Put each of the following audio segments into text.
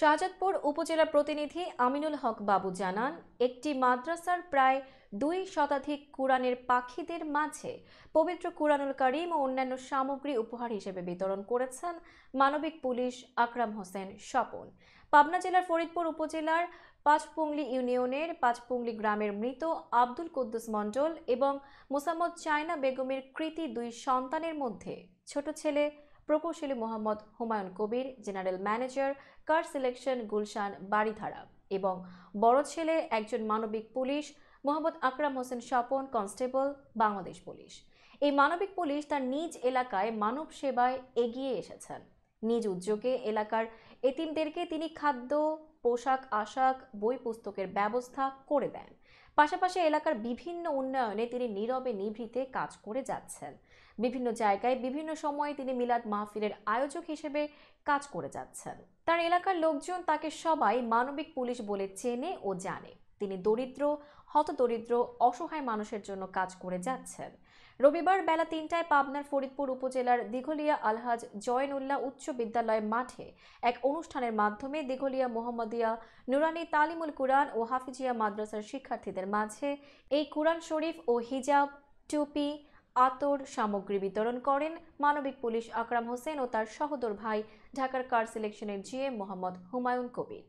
শাহজাদপুর উপজেলা প্রতিনিধি আমিনুল হক বাবু জানান একটি মাদ্রাসার প্রায় দুই শতাধিক কোরআনের পাখিদের মাঝে পবিত্র কোরআনুল করিম ও অন্যান্য সামগ্রী উপহার হিসেবে বিতরণ করেছেন মানবিক পুলিশ আকরাম হোসেন স্বপন পাবনা জেলার ফরিদপুর উপজেলার পাঁচপুংলি ইউনিয়নের পাঁচপুংলি গ্রামের মৃত আব্দুল কুদ্দুস মণ্ডল এবং মোসাম্মদ চায়না বেগমের কৃতি দুই সন্তানের মধ্যে ছোট ছেলে প্রকৌশলী Mohammad Humayun Kabir general manager car selection Gulshan Baridhara এবং বড় ছেলে একজন মানবিক police Mohammad Akram Hossain Swapan constable Bangladesh police এই মানবিক পুলিশ তার নিজ এলাকায় মানব সেবায় এগিয়ে এসেছেন নিজ উদ্যোগে এলাকার এতিমদেরকে তিনি খাদ্য পোশাক আশাক বই পুস্তকের ব্যবস্থা করে দেন পাশাপাশি এলাকার বিভিন্ন উন্নয়নে তিনি নীরবে নিভৃতে কাজ করে যাচ্ছেন বিভিন্ন জায়গায় বিভিন্ন সময়ে তিনি মিলাদ মাহফিলের আয়োজক হিসেবে কাজ করে যাচ্ছেন তার এলাকার লোকজন তাকে সবাই মানবিক পুলিশ বলে চেনে ও জানে তিনি দরিদ্র হতদরিদ্র অসহায় মানুষের জন্য কাজ করে যাচ্ছেন রবিবার বেলা তিনটায় পাবনার ফরিদপুর উপজেলার দিঘলিয়া আলহাজ জয়নুল্লাহ উচ্চ বিদ্যালয় মাঠে এক অনুষ্ঠানের মাধ্যমে দিঘলিয়া মোহাম্মদিয়া নুরানি তালিমুল কুরআন ও হাফিজিয়া মাদ্রাসার শিক্ষার্থীদের মাঝে এই কুরআন শরীফ ও হিজাব টুপি আতর সামগ্রী বিতরণ করেন মানবিক পুলিশ আকরাম হোসেন ও তার সহোদর ভাই ঢাকার কার সিলেকশনের জিএম মোহাম্মদ হুমায়ুন কবির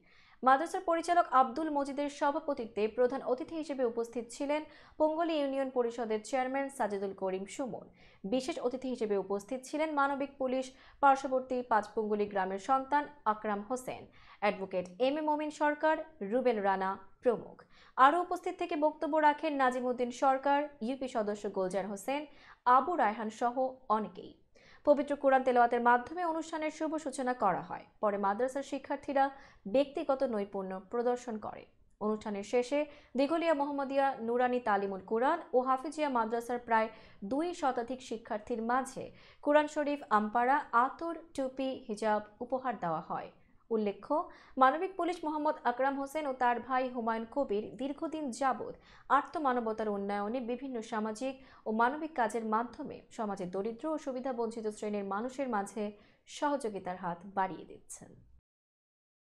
মাদ্রাসার পরিচালক আব্দুল মজিদের সভাপতিত্বে প্রধান অতিথি হিসেবে উপস্থিত ছিলেন পঙ্গলি ইউনিয়ন পরিষদের চেয়ারম্যান সাজেদুল করিম সুমন বিশেষ অতিথি হিসেবে উপস্থিত ছিলেন মানবিক পুলিশ পার্শ্ববর্তী পাঁচপঙ্গলি গ্রামের সন্তান Akram Hossain advocate M A Momin Sarkar Rubel Rana প্রমুখ আরও উপস্থিত থেকে বক্তব্য রাখেন নাজিমুদ্দিন সরকার ইউপি সদস্য গোলজার হোসেন আবু রায়হান সহ অনেকেই পবিত্র কোরআন তেলাওয়াতের মাধ্যমে অনুষ্ঠানের শুভ সূচনা করা হয় পরে মাদ্রাসার শিক্ষার্থীরা ব্যক্তিগত নৈপুণ্য প্রদর্শন করে অনুষ্ঠানের শেষে দিঘলিয়া মোহাম্মদিয়া নুরানি তালিমুল কোরআন ও হাফিজিয়া মাদ্রাসার প্রায় দুই শতাধিক শিক্ষার্থীর মাঝে কোরআন শরীফ আম্পারা আতর টুপি হিজাব উপহার দেওয়া হয় উল্লেখ্য মানবিক পুলিশ মোহাম্মদ আকরাম হোসেন ও তার ভাই হুমায়ুন কবির দীর্ঘদিন যাবৎ আত্মমানবতার উন্নয়নে বিভিন্ন সামাজিক ও মানবিক কাজের মাধ্যমে সমাজের দরিদ্র ও সুবিধাবঞ্চিত শ্রেণীর মানুষের মাঝে সহযোগিতার হাত বাড়িয়ে দিচ্ছেন